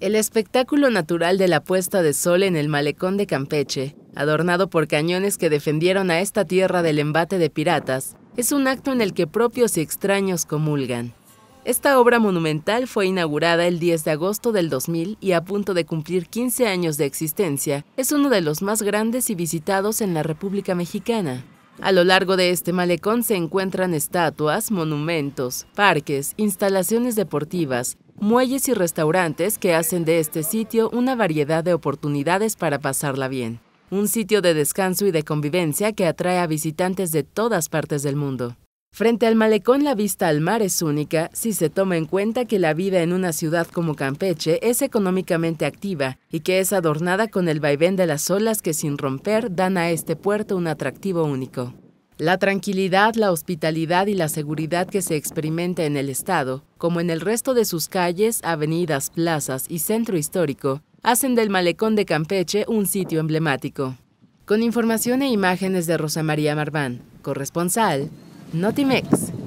El espectáculo natural de la puesta de sol en el malecón de Campeche, adornado por cañones que defendieron a esta tierra del embate de piratas, es un acto en el que propios y extraños comulgan. Esta obra monumental fue inaugurada el 10 de agosto del 2000 y a punto de cumplir 15 años de existencia, es uno de los más grandes y visitados en la República Mexicana. A lo largo de este malecón se encuentran estatuas, monumentos, parques, instalaciones deportivas, muelles y restaurantes que hacen de este sitio una variedad de oportunidades para pasarla bien. Un sitio de descanso y de convivencia que atrae a visitantes de todas partes del mundo. Frente al malecón la vista al mar es única si se toma en cuenta que la vida en una ciudad como Campeche es económicamente activa y que es adornada con el vaivén de las olas que sin romper dan a este puerto un atractivo único. La tranquilidad, la hospitalidad y la seguridad que se experimenta en el Estado, como en el resto de sus calles, avenidas, plazas y centro histórico, hacen del malecón de Campeche un sitio emblemático. Con información e imágenes de Rosa María Marván, corresponsal, Notimex.